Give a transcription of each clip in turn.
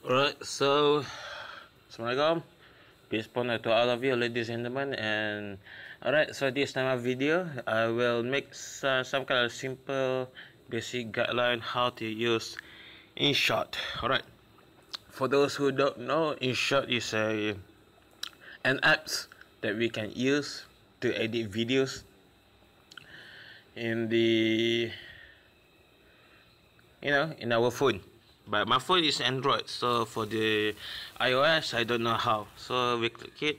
Alright, so Assalamualaikum Peace be upon to all of you ladies and gentlemen and alright so this time of video I will make some, some kind of simple basic guideline how to use InShot alright for those who don't know InShot is a an apps that we can use to edit videos in the you know in our phone but my phone is Android so for the iOS I don't know how so we click it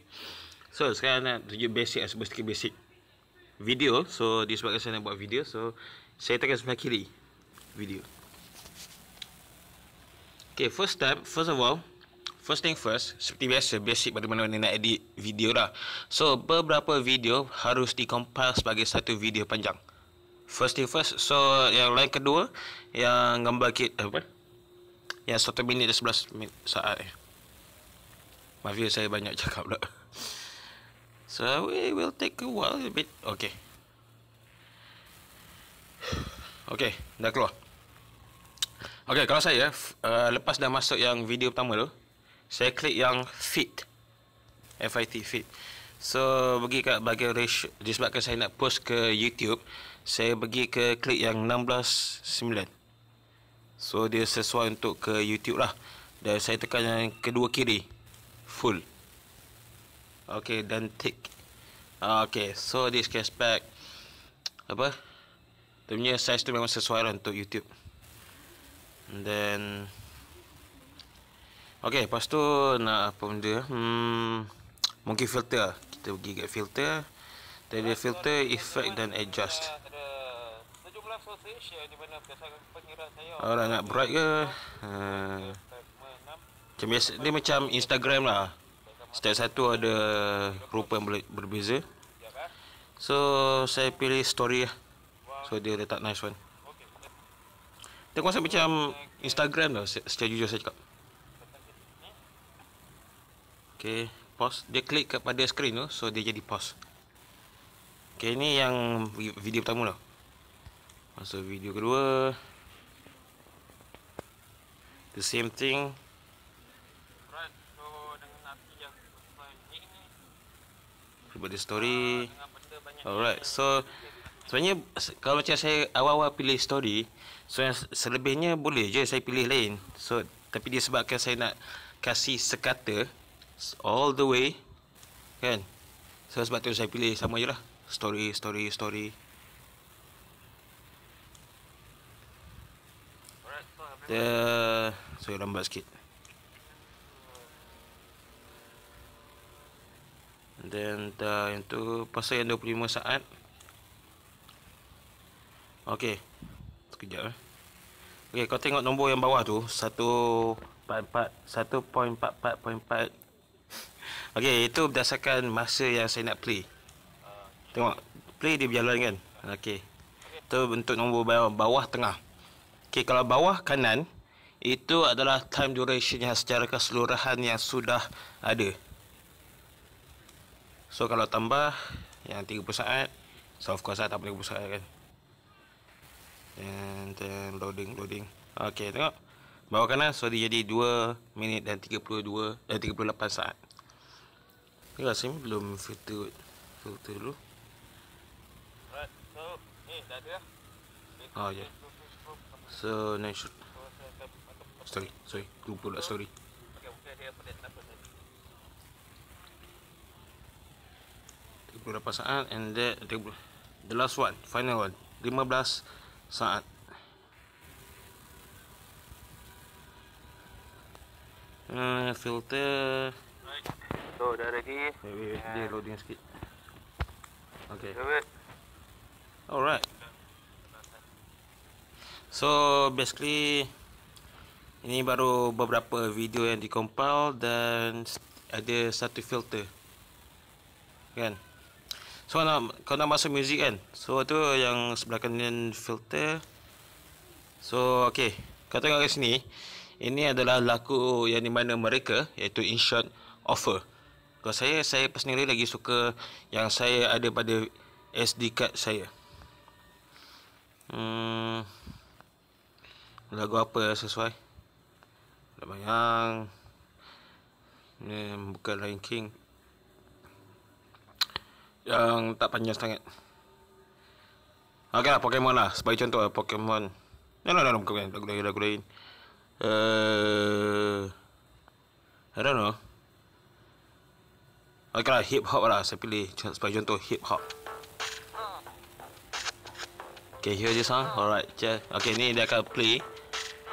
so sekarang nak tunjuk basic sebab basic basic video so disebabkan saya nak buat video so saya tekan sebelah kiri video Okay, first step first of all first thing first seperti biasa basic pada mana-mana nak edit video lah so beberapa video harus dikompil sebagai satu video panjang first thing first so yang lain kedua yang gambar kit apa eh, Ya, satu minit dan sebelas minit saat eh. Maaf ya, saya banyak cakap lah. So, we will take a while a bit. Okay. Okay, dah keluar. Okay, kalau saya, uh, lepas dah masuk yang video pertama tu, saya klik yang fit. FIT fit. So, bagi kat bagian ratio. Disebabkan saya nak post ke YouTube, saya bagi ke klik yang 16.9. So dia sesuai untuk ke YouTube lah Dan saya tekan yang kedua kiri Full Okay dan tick ah, Okay so this case cashback Apa Dia punya size tu memang sesuai lah untuk YouTube And then Okay lepas tu nak apa benda hmm, Mungkin filter lah. Kita pergi get filter Then dia filter effect dan adjust Association Orang nak bright ke? Ha. Uh, macam macam Instagram lah. Setiap satu ada rupa yang berbeza. Ya kan? So saya pilih story lah. So dia letak nice one. Tengok saya macam Instagram lah secara jujur saya cakap. Okay, post Dia klik kepada screen tu, so dia jadi post. Okay, ni yang video pertama lah. Masa video kedua The same thing Alright, so dia story ah, Alright, so Sebenarnya kalau macam saya awal-awal pilih story So yang selebihnya boleh je saya pilih lain So tapi dia sebabkan saya nak Kasih sekata All the way Kan So sebab tu saya pilih sama je lah Story, story, story Kita Saya lambat sikit Dan uh, Yang tu Pasal yang 25 saat Okey Sekejap eh Okey kau tengok nombor yang bawah tu 1.44 1.44.4 Okey itu berdasarkan masa yang saya nak play Tengok Play dia berjalan kan Okey Itu bentuk nombor bawah, bawah tengah Okey, kalau bawah kanan itu adalah time duration yang secara keseluruhan yang sudah ada. So kalau tambah yang 30 saat, so of course lah, tak 30 saat kan. And then loading loading. Okey, tengok. Bawah kanan so dia jadi 2 minit dan 32 eh 38 saat. Ni rasa ni belum filter filter dulu. Right, so ni lah. Oh Yeah. So nice shot Sorry sorry Terlupa pula sorry Terlupa dapat saat And that The last one Final one 15 saat Uh, filter right. So dah ready Wait wait wait yeah. Dia loading sikit Okay Alright So basically ini baru beberapa video yang dikompil dan ada satu filter. Kan? So nak kalau nak masuk muzik kan. So tu yang sebelah kanan filter. So okey, kau tengok kat sini. Ini adalah laku yang dimana mereka iaitu in short offer. Kalau saya saya personally lagi suka yang saya ada pada SD card saya. Hmm lagu apa ya sesuai Tak bayang Ni bukan Lion King Yang tak panjang sangat Okey lah Pokemon lah Sebagai contoh Pokemon Ya lah dalam kemudian Lagu lain-lagu lain uh, I don't know Okey lah hip hop lah Saya pilih Sebagai contoh hip hop Okay, hear this song. Alright, check. Okay, ni dia akan play.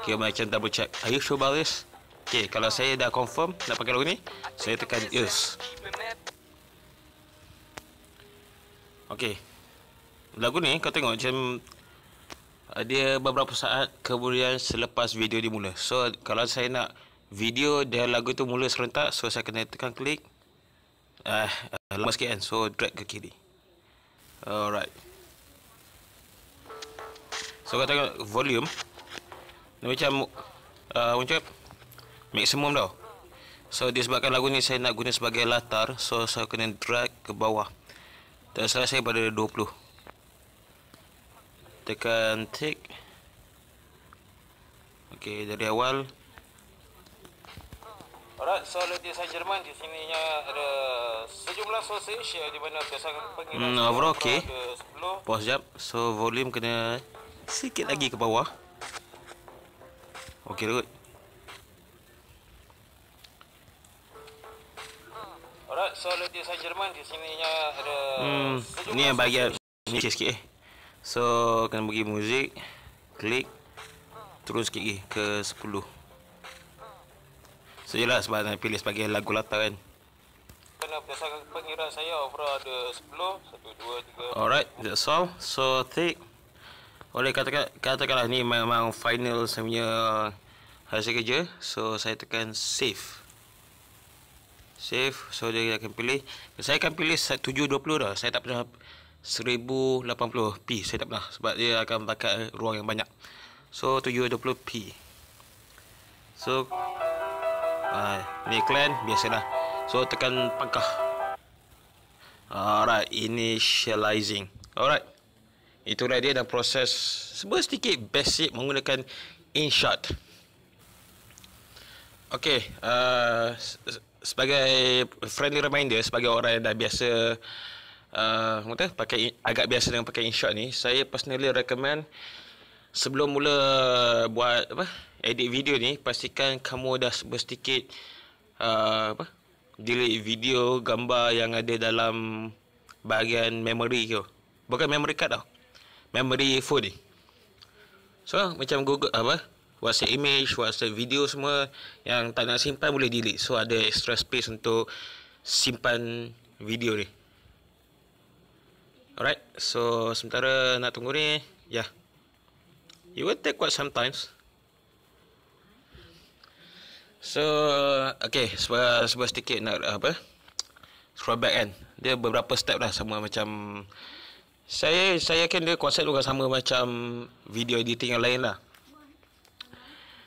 Okay, macam double check. Are you sure about this? Okay, kalau saya dah confirm nak pakai logo ni, saya tekan yes. Okay. Lagu ni kau tengok macam uh, dia beberapa saat kemudian selepas video dia mula. So, kalau saya nak video dia lagu tu mula serentak, so saya kena tekan klik. Ah, uh, lama sikit kan. So, drag ke kiri. Alright. So, kau tengok volume. Dia macam uh, macam maksimum tau. So disebabkan lagu ni saya nak guna sebagai latar, so saya kena drag ke bawah. Dan selesai pada 20. Tekan tick. Okey, dari awal. Alright, so dia and Jerman di sininya ada sejumlah sausage ya, di mana biasa pengiraan. Hmm, overall okey. Pause jap. So volume kena sikit lagi ke bawah. Okey kot. Alright, so let's say German di sininya ada hmm, ni yang bagian ni sikit eh. So kena pergi muzik, klik terus sikit lagi ke 10. So jelas sebab nak pilih sebagai lagu lata kan. Kena berdasarkan pengira saya overall ada 10, 1 2 3. Alright, that's all. So take boleh katakan katakanlah ni memang final saya punya hasil kerja. So saya tekan save. Save. So dia akan pilih. Saya akan pilih 720 dah. Saya tak pernah 1080p. Saya tak pernah sebab dia akan pakai ruang yang banyak. So 720p. So ah ni clan biasalah. So tekan pangkah. Alright, initializing. Alright. Itulah dia dan proses semua sedikit basic menggunakan InShot. Okey, uh, sebagai friendly reminder sebagai orang yang dah biasa uh, apa pakai agak biasa dengan pakai InShot ni, saya personally recommend sebelum mula buat apa edit video ni pastikan kamu dah sedikit uh, apa delete video gambar yang ada dalam bahagian memory tu. Bukan memory card tau memory phone ni so macam google apa whatsapp image whatsapp video semua yang tak nak simpan boleh delete so ada extra space untuk simpan video ni alright so sementara nak tunggu ni ya yeah. it will take quite some times So Okay Sebab sebab sedikit nak apa Scroll back kan Dia beberapa step lah Sama macam saya saya yakin dia konsep juga sama macam video editing yang lain lah.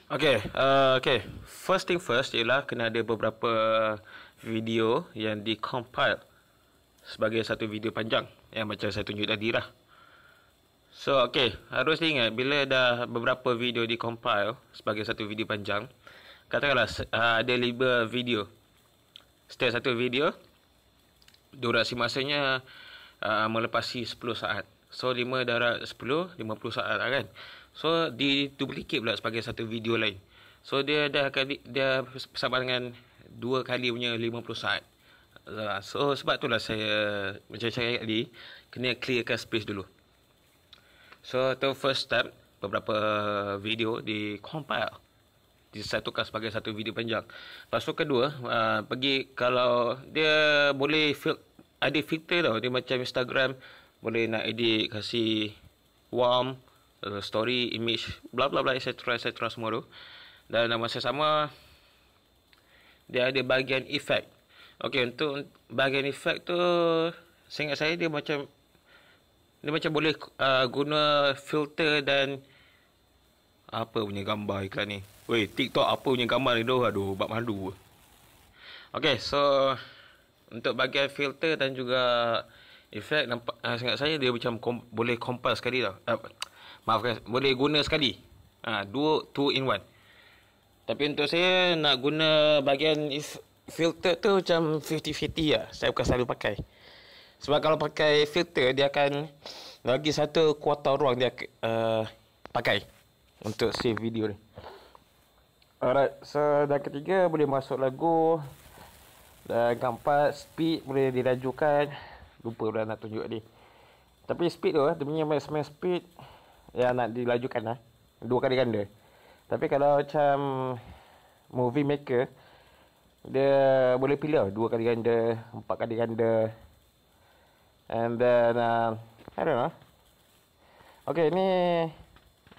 Okay, uh, okay. First thing first ialah kena ada beberapa video yang dikompile sebagai satu video panjang yang macam saya tunjuk tadi lah. So, okay. Harus ingat bila ada beberapa video dikompile sebagai satu video panjang, katakanlah uh, ada lima video. Setiap satu video, durasi masanya uh, melepasi 10 saat. So 5 darat 10, 50 saat lah kan. So di duplicate pula sebagai satu video lain. So dia dah kali, dia sama dengan 2 kali punya 50 saat. Uh, so sebab itulah saya macam saya cakap tadi, kena clearkan space dulu. So tu first step, beberapa video di compile disatukan sebagai satu video panjang. Lepas kedua, uh, pergi kalau dia boleh fill ada filter tau dia macam Instagram boleh nak edit kasih warm uh, story image bla bla bla etcetera etcetera semua tu dan dalam masa sama dia ada bahagian effect Okay, untuk bahagian effect tu saya saya dia macam dia macam boleh uh, guna filter dan apa punya gambar iklan ni. Weh, TikTok apa punya gambar ni doh aduh bab mandu. Okay, so untuk bagian filter dan juga efek nampak uh, ah, sangat saya dia macam kom- boleh compile sekali tau. Uh, ah, guys, boleh guna sekali. Ha, dua two in one. Tapi untuk saya nak guna bagian filter tu macam 50-50 lah. Saya bukan selalu pakai. Sebab kalau pakai filter dia akan lagi satu kuota ruang dia uh, pakai untuk save video ni. Alright, so dan ketiga boleh masuk lagu dan eh, keempat speed boleh dirajukan Lupa pula nak tunjuk ni Tapi speed tu eh, dia punya maximum speed Ya nak dilajukan lah Dua kali ganda Tapi kalau macam Movie maker Dia boleh pilih lah Dua kali ganda Empat kali ganda And then uh, I don't know Okay ni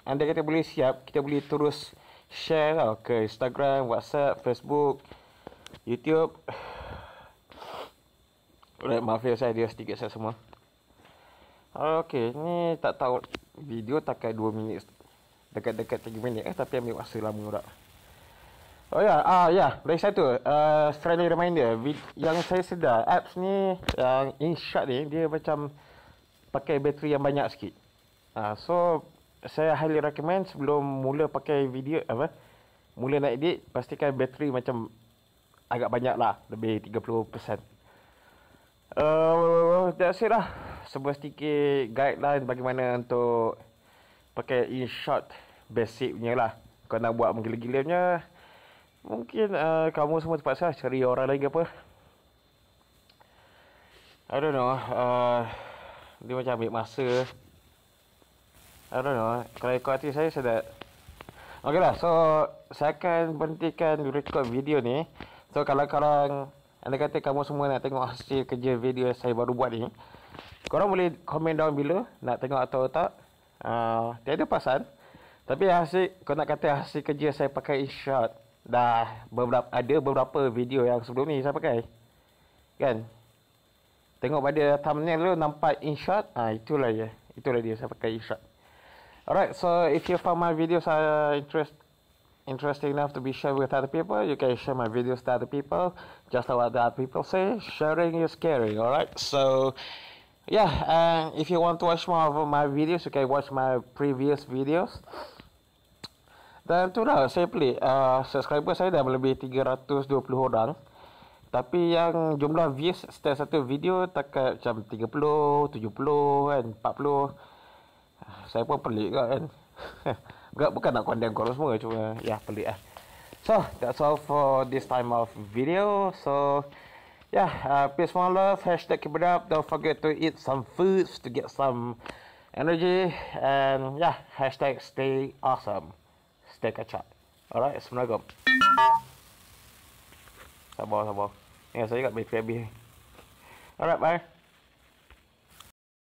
Anda kata boleh siap Kita boleh terus Share tau ke Instagram, Whatsapp, Facebook YouTube Maaf ya saya dia sedikit saya semua Okay, ni tak tahu video takkan 2 minit dekat-dekat 3 minit eh tapi ambil masa lama pula. Oh ya, ah ya, lagi satu uh, eh, friendly reminder yang saya sedar apps ni yang InShot ni dia macam pakai bateri yang banyak sikit. Ah uh, so saya highly recommend sebelum mula pakai video apa mula nak edit pastikan bateri macam agak banyak lah lebih 30% uh, That's it lah Sebuah sedikit guideline bagaimana untuk Pakai in short basic punya lah Kau nak buat menggila-gila punya Mungkin uh, kamu semua terpaksa cari orang lain ke apa I don't know uh, Dia macam ambil masa I don't know Kalau ikut hati saya, saya dah Okay lah, so Saya akan berhentikan record video ni So, kalau korang anda kata kamu semua nak tengok hasil kerja video yang saya baru buat ni. Korang boleh komen down bila nak tengok atau tak. Uh, tiada pasal. Tapi hasil, kau nak kata hasil kerja saya pakai InShot. Dah beberapa, ada beberapa video yang sebelum ni saya pakai. Kan? Tengok pada thumbnail dulu nampak InShot. Ah uh, itulah ya. Itulah dia saya pakai InShot. Alright, so if you found my video saya interest interesting enough to be shared with other people, you can share my videos to other people. Just like what other people say, sharing is caring, alright? So, yeah, and if you want to watch more of my videos, you can watch my previous videos. Dan tu lah, saya pelik. Uh, subscriber saya dah lebih 320 orang. Tapi yang jumlah views setiap satu video takat macam 30, 70 kan, 40. Saya pun pelik kan. Enggak bukan nak condemn korang semua cuma ya pelik lah. So that's all for this time of video. So yeah, uh, peace and love. Hashtag keep it up. Don't forget to eat some foods to get some energy. And yeah, hashtag stay awesome. Stay kacak. Alright, assalamualaikum. Sabar, sabar. Ingat ya, saya kat BPAB. Alright, bye.